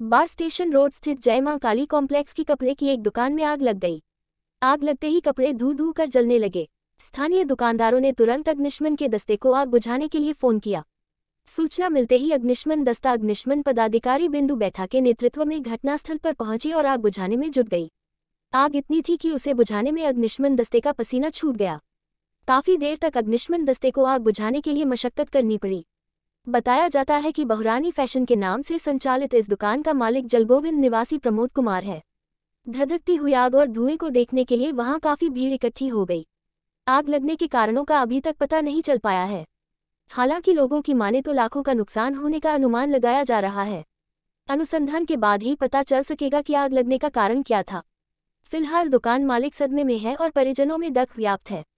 बार station road स्थित जय मां काली कॉम्प्लेक्स की कपड़े की एक दुकान में आग लग गई आग लगते ही कपड़े धू धू कर जलने लगे स्थानीय दुकानदारों ने तुरंत अग्निशमन के दस्ते को आग बुझाने के लिए फोन किया सूचना मिलते ही अग्निशमन दस्ता अग्निशमन पदाधिकारी बिंदु बैठा के नेतृत्व में घटनास्थल पर पहुंची और आग बुझाने में जुट गई आग इतनी थी कि उसे बुझाने में अग्निशमन दस्ते का पसीना छूट गया काफी देर तक अग्निशमन दस्ते को आग बुझाने के लिए मशक्कत करनी पड़ी बताया जाता है कि बहुरानी फैशन के नाम से संचालित इस दुकान का मालिक जलगोविंद निवासी प्रमोद कुमार है धधकती हुई आग और धुएं को देखने के लिए वहां काफी भीड़ इकट्ठी हो गई आग लगने के कारणों का अभी तक पता नहीं चल पाया है हालांकि लोगों की माने तो लाखों का नुकसान होने का अनुमान लगाया जा रहा है अनुसंधान के बाद ही पता चल सकेगा कि आग लगने का कारण क्या था फिलहाल दुकान मालिक सदमे में है और परिजनों में दख व्याप्त है